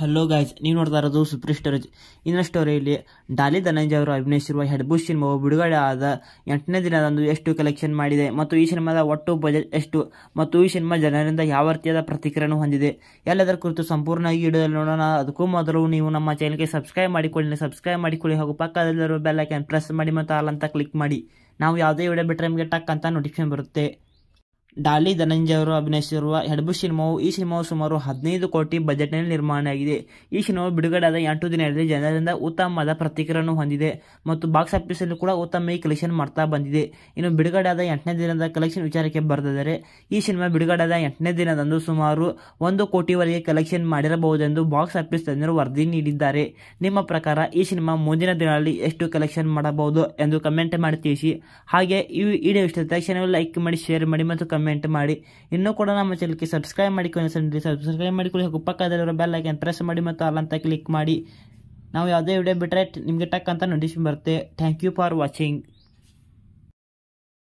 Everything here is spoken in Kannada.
ಹಲೋ ಗಾಯ್ಸ್ ನೀವು ನೋಡ್ತಾ ಇರೋದು ಸುಪ್ರೀ ಸ್ಟೋರೇಜ್ ಇನ್ನ ಸ್ಟೋರಿಯಲ್ಲಿ ಡಾಲಿ ಧನಂಜಯ ಅವರು ಅಭಿನಯಿಸಿರುವ ಹೆಡ್ಬು ಸಿನಿಮಾವು ಬಿಡುಗಡೆ ಆದ ಎಂಟನೇ ದಿನದಂದು ಎಷ್ಟು ಕಲೆಕ್ಷನ್ ಮಾಡಿದೆ ಮತ್ತು ಈ ಸಿನಿಮಾದ ಒಟ್ಟು ಬಜೆಟ್ ಎಷ್ಟು ಮತ್ತು ಈ ಸಿನಿಮಾ ಜನರಿಂದ ಯಾವ ರೀತಿಯಾದ ಪ್ರತಿಕ್ರಿಯೆ ಹೊಂದಿದೆ ಎಲ್ಲದರ ಕುರಿತು ಸಂಪೂರ್ಣವಾಗಿ ಇಡಲು ನೋಡೋಣ ಅದಕ್ಕೂ ಮೊದಲು ನೀವು ನಮ್ಮ ಚಾನಲ್ಗೆ ಸಬ್ಸ್ಕ್ರೈಬ್ ಮಾಡಿಕೊಳ್ಳಿ ಸಬ್ಸ್ಕ್ರೈಬ್ ಮಾಡಿಕೊಳ್ಳಿ ಹಾಗೂ ಪಕ್ಕದಲ್ಲಿರುವ ಬೆಲ್ಲೈಕನ್ ಪ್ರೆಸ್ ಮಾಡಿ ಮತ್ತು ಆಲ್ ಅಂತ ಕ್ಲಿಕ್ ಮಾಡಿ ನಾವು ಯಾವುದೇ ವಿಡಿಯೋ ಬಿಟ್ಟರೆ ನಿಮಗೆ ಟಕ್ ಅಂತ ನೋಟಿಫಿಕೇಶನ್ ಬರುತ್ತೆ ಡಾಲಿ ಧನಂಜಯ ಅವರು ಅಭಿನಯಿಸಿರುವ ಹೆಡ್ಬು ಸಿನಿಮಾವು ಈ ಸಿನಿಮಾವು ಸುಮಾರು ಹದಿನೈದು ಕೋಟಿ ಬಜೆಟ್ನಲ್ಲಿ ನಿರ್ಮಾಣ ಆಗಿದೆ ಈ ಸಿನಿಮಾವು ಬಿಡುಗಡೆಯಾದ ಎಂಟು ದಿನಗಳಲ್ಲಿ ಜನರಿಂದ ಉತ್ತಮವಾದ ಪ್ರತಿಕ್ರಿಯೆಯನ್ನು ಹೊಂದಿದೆ ಮತ್ತು ಬಾಕ್ಸ್ ಆಫೀಸಲ್ಲಿ ಕೂಡ ಉತ್ತಮ ಕಲೆಕ್ಷನ್ ಮಾಡ್ತಾ ಬಂದಿದೆ ಇನ್ನು ಬಿಡುಗಡೆಯಾದ ಎಂಟನೇ ದಿನದ ಕಲೆಕ್ಷನ್ ವಿಚಾರಕ್ಕೆ ಬರೆದಿದ್ದಾರೆ ಈ ಸಿನಿಮಾ ಬಿಡುಗಡೆಯಾದ ಎಂಟನೇ ದಿನದಂದು ಸುಮಾರು ಒಂದು ಕೋಟಿವರೆಗೆ ಕಲೆಕ್ಷನ್ ಮಾಡಿರಬಹುದೆಂದು ಬಾಕ್ಸ್ ಆಫೀಸ್ ತಜ್ಞರು ವರದಿ ನೀಡಿದ್ದಾರೆ ನಿಮ್ಮ ಪ್ರಕಾರ ಈ ಸಿನಿಮಾ ಮುಂದಿನ ದಿನಗಳಲ್ಲಿ ಎಷ್ಟು ಕಲೆಕ್ಷನ್ ಮಾಡಬಹುದು ಎಂದು ಕಮೆಂಟ್ ಮಾಡಿ ತಿಳಿಸಿ ಹಾಗೆ ಈ ವಿಡಿಯೋ ಇಷ್ಟ ಲೈಕ್ ಮಾಡಿ ಶೇರ್ ಮಾಡಿ ಮತ್ತು ಕಮೆಂಟ್ ಮಾಡಿ ಇನ್ನೂ ಕೂಡ ನಮ್ಮ ಚಾನಲ್ಗೆ ಸಬ್ಸ್ಕ್ರೈಬ್ ಮಾಡಿಕೊಳ್ಳಿ ಸಬ್ಸ್ಕ್ರೈಬ್ ಮಾಡಿಕೊಳ್ಳಿ ಹಾಗೂ ಪಕ್ಕದಲ್ಲಿರೋ ಬೆಲ್ ಐಕನ್ ಪ್ರೆಸ್ ಮಾಡಿ ಮತ್ತು ಆಲ್ ಅಂತ ಕ್ಲಿಕ್ ಮಾಡಿ ನಾವು ಯಾವುದೇ ವಿಡಿಯೋ ಬಿಟ್ಟರೆ ನಿಮಗೆ ಟಕ್ ಅಂತ ನೋಟಿಸ್ ಬರುತ್ತೆ ಥ್ಯಾಂಕ್ ಯು ಫಾರ್ ವಾಚಿಂಗ್